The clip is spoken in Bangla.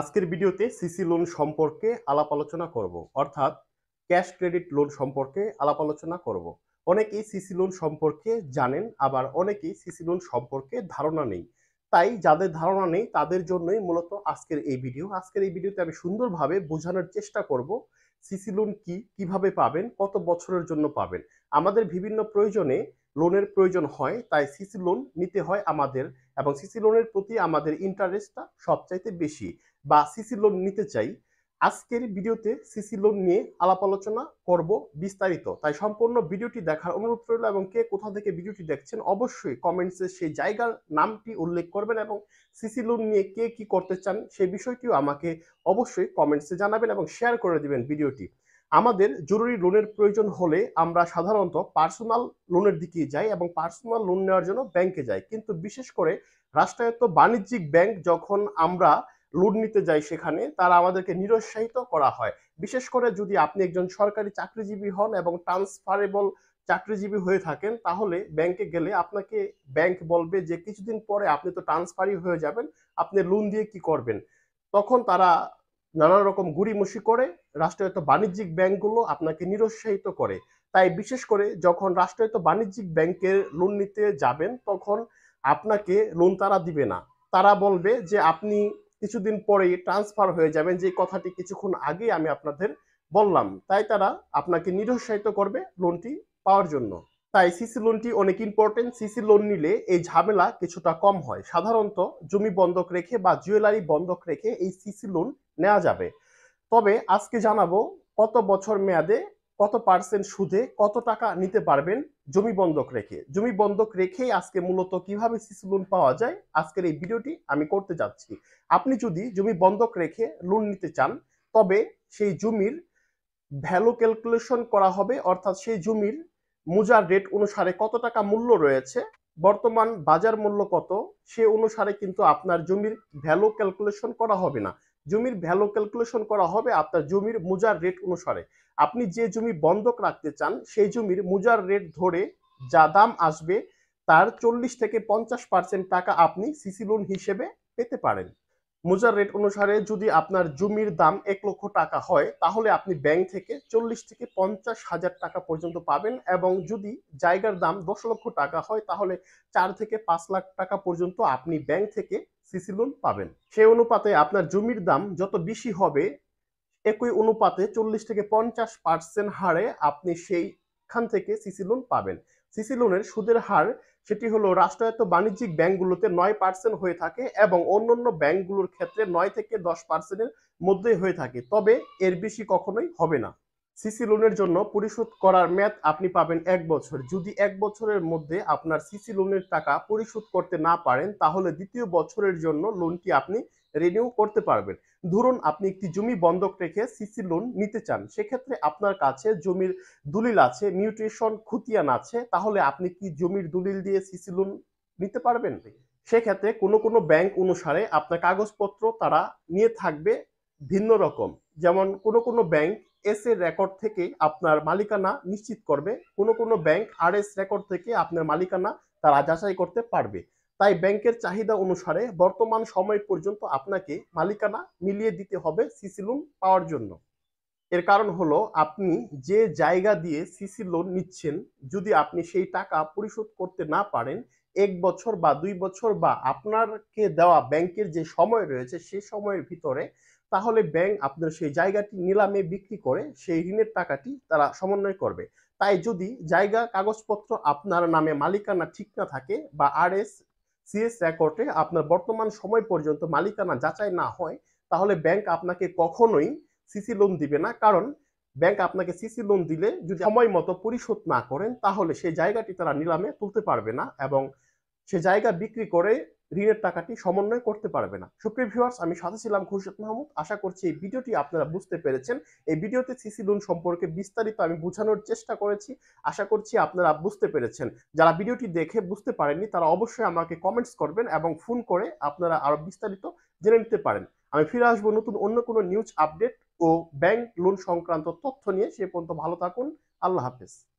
আজকের ভিডিওতে সিসি লোন সম্পর্কে আলাপ আলোচনা করব অর্থাৎ ক্যাশ ক্রেডিট লোন সম্পর্কে আলাপ আলোচনা করব অনেকেই সিসি লোন সম্পর্কে জানেন আবার অনেকেই সিসি লোন সম্পর্কে ধারণা নেই তাই যাদের ধারণা নেই তাদের জন্যই মূলত আজকের এই ভিডিও আজকের এই ভিডিওতে আমি সুন্দরভাবে বোঝানোর চেষ্টা করব সিসি লোন কি কিভাবে পাবেন কত বছরের জন্য পাবেন আমাদের বিভিন্ন প্রয়োজনে লোনের প্রয়োজন হয় তাই সিসি লোন নিতে হয় আমাদের এবং সিসি লোনের প্রতি আমাদের ইন্টারেস্টটা সবচাইতে বেশি বা সিসি লোন নিতে চাই আজকের ভিডিওতে সিসি লোন নিয়ে আলাপ আলোচনা করব বিস্তারিত তাই সম্পূর্ণ ভিডিওটি দেখার অনুরোধ রইল এবং কে কোথা থেকে ভিডিওটি দেখছেন অবশ্যই কমেন্টসে সেই জায়গার নামটি উল্লেখ করবেন এবং সিসি লোন নিয়ে কে কি করতে চান সেই বিষয়টিও আমাকে অবশ্যই কমেন্টসে জানাবেন এবং শেয়ার করে দিবেন ভিডিওটি আমাদের জরুরি লোনের প্রয়োজন হলে আমরা সাধারণত পার্সোনাল লোনের দিকে যাই এবং পার্সোনাল লোন নেওয়ার জন্য ব্যাংকে যাই কিন্তু বিশেষ করে রাষ্ট্রায়ত্ত বাণিজ্যিক ব্যাংক যখন আমরা লোন নিতে যাই সেখানে তারা আমাদেরকে নিরুৎসাহিত করা হয় বিশেষ করে যদি আপনি একজন সরকারি চাকরিজীবী হন এবং ট্রান্সফারেবল চাকরিজীবী হয়ে থাকেন তাহলে ব্যাংকে গেলে আপনাকে ব্যাংক বলবে যে কিছুদিন পরে আপনি তো ট্রান্সফারই হয়ে যাবেন আপনি লোন দিয়ে কি করবেন তখন তারা নানা রকম গুড়িমুষি করে রাষ্ট্রায়ত্ত বাণিজ্যিক ব্যাংকগুলো আপনাকে নিরুৎসাহিত করে তাই বিশেষ করে যখন রাষ্ট্রায়ত্ত বাণিজ্যিক ব্যাংকের লোন নিতে যাবেন তখন আপনাকে লোন তারা দিবে না তারা বলবে যে আপনি কিছুদিন পরেই ট্রান্সফার হয়ে যাবেন যে কথাটি কিছুক্ষণ আগে আমি আপনাদের বললাম তাই তারা আপনাকে নিরুৎসাহিত করবে লোনটি পাওয়ার জন্য তাই সিসি লোনটি অনেক ইম্পর্টেন্ট সিসি লোন নিলে এই ঝামেলা কিছুটা কম হয় সাধারণত জমি বন্ধক রেখে বা জুয়েলারি বন্ধক রেখে এই সিসি লোন নেওয়া যাবে তবে আজকে জানাবো কত বছর মেয়াদে কত পার্সেন্ট সুদে কত টাকা নিতে পারবেন জমি বন্ধক রেখে জমি বন্ধক রেখেই আজকে মূলত কিভাবে সিসি লোন পাওয়া যায় আজকের এই ভিডিওটি আমি করতে যাচ্ছি আপনি যদি জমি বন্ধক রেখে লোন নিতে চান তবে সেই জমির ভ্যালু ক্যালকুলেশন করা হবে অর্থাৎ সেই জমির মুজার রেট অনুসারে কত টাকা মূল্য রয়েছে বর্তমান বাজার মূল্য কত সে অনুসারে কিন্তু আপনার জমির ভ্যালু ক্যালকুলেশন করা হবে না জমির ভ্যালু ক্যালকুলেশন করা হবে আপনার জমির মুজার রেট অনুসারে আপনি যে জমি বন্ধক রাখতে চান সেই জমির মুজার রেট ধরে যা দাম আসবে তার চল্লিশ থেকে পঞ্চাশ পার্সেন্ট টাকা আপনি সিসি লোন হিসেবে পেতে পারেন মোজার রেট অনুসারে যদি আপনার জমির দাম এক লক্ষ টাকা হয় তাহলে আপনি ব্যাংক থেকে চল্লিশ থেকে পঞ্চাশ হাজার টাকা পর্যন্ত পাবেন এবং যদি জায়গার দাম দশ লক্ষ টাকা হয় তাহলে চার থেকে পাঁচ লাখ টাকা পর্যন্ত আপনি ব্যাংক থেকে সিসি লোন পাবেন সেই অনুপাতে আপনার জমির দাম যত বেশি হবে একই অনুপাতে চল্লিশ থেকে পঞ্চাশ পার্সেন্ট হারে আপনি সেইখান থেকে সিসি লোন পাবেন সিসি লোনের সুদের হার সেটি হলো রাষ্ট্রায়ত্ত বাণিজ্যিক ব্যাংকগুলোতে নয় পার্সেন্ট হয়ে থাকে এবং অন্যান্য ব্যাংকগুলোর ক্ষেত্রে নয় থেকে দশ পার্সেন্টের মধ্যেই হয়ে থাকে তবে এর বেশি কখনোই হবে না সিসি লোনের জন্য পরিশোধ করার ম্যাথ আপনি পাবেন এক বছর যদি এক বছরের মধ্যে আপনার সিসি লোনের টাকা পরিশোধ করতে না পারেন তাহলে দ্বিতীয় বছরের জন্য লোনটি আপনি রিনিউ করতে পারবেন ধরুন আপনি একটি জমি বন্ধক রেখে সিসি লোন নিতে চান সেক্ষেত্রে আপনার কাছে জমির দলিল আছে মিউটেশন খুতিয়ান আছে তাহলে আপনি কি জমির দলিল দিয়ে সিসি লোন নিতে পারবেন সেক্ষেত্রে কোনো কোনো ব্যাংক অনুসারে আপনার কাগজপত্র তারা নিয়ে থাকবে ভিন্ন রকম যেমন কোনো কোনো ব্যাংক এস এর রেকর্ড থেকে আপনার মালিকানা নিশ্চিত করবে কোনো কোনো ব্যাংক আর এস রেকর্ড থেকে আপনার মালিকানা তারা যাচাই করতে পারবে তাই ব্যাংকের চাহিদা অনুসারে বর্তমান সময় পর্যন্ত আপনাকে মালিকানা মিলিয়ে দিতে হবে সিসি লোন পাওয়ার জন্য এর কারণ হলো আপনি যে জায়গা দিয়ে সিসি লোন নিচ্ছেন যদি আপনি সেই টাকা পরিশোধ করতে না পারেন এক বছর বা দুই বছর বা আপনারকে দেওয়া ব্যাংকের যে সময় রয়েছে সেই সময়ের ভিতরে তাহলে ব্যাংক আপনার সেই জায়গাটি নিলামে বিক্রি করে সেই ঋণের টাকাটি তারা সমন্বয় করবে তাই যদি জায়গা কাগজপত্র আপনার নামে মালিকানা ঠিক না থাকে বা আর এস সিএস রেকর্ডে আপনার বর্তমান সময় পর্যন্ত মালিকানা যাচাই না হয় তাহলে ব্যাংক আপনাকে কখনোই সিসি লোন দিবে না কারণ ব্যাংক আপনাকে সিসি লোন দিলে যদি সময় মতো পরিশোধ না করেন তাহলে সেই জায়গাটি তারা নিলামে তুলতে পারবে না এবং সে জায়গা বিক্রি করে ঋণের টাকাটি সমন্বয় করতে পারবে না সুপ্রিয় ভিউয়ার্স আমি সাথে ছিলাম খুরশেদ মাহমুদ আশা করছি এই ভিডিওটি আপনারা বুঝতে পেরেছেন এই ভিডিওতে সিসি লোন সম্পর্কে বিস্তারিত আমি বোঝানোর চেষ্টা করেছি আশা করছি আপনারা বুঝতে পেরেছেন যারা ভিডিওটি দেখে বুঝতে পারেননি তারা অবশ্যই আমাকে কমেন্টস করবেন এবং ফোন করে আপনারা আরও বিস্তারিত জেনে নিতে পারেন আমি ফিরে আসবো নতুন অন্য কোনো নিউজ আপডেট ও ব্যাংক লোন সংক্রান্ত তথ্য নিয়ে সে পর্যন্ত ভালো থাকুন আল্লাহ হাফেজ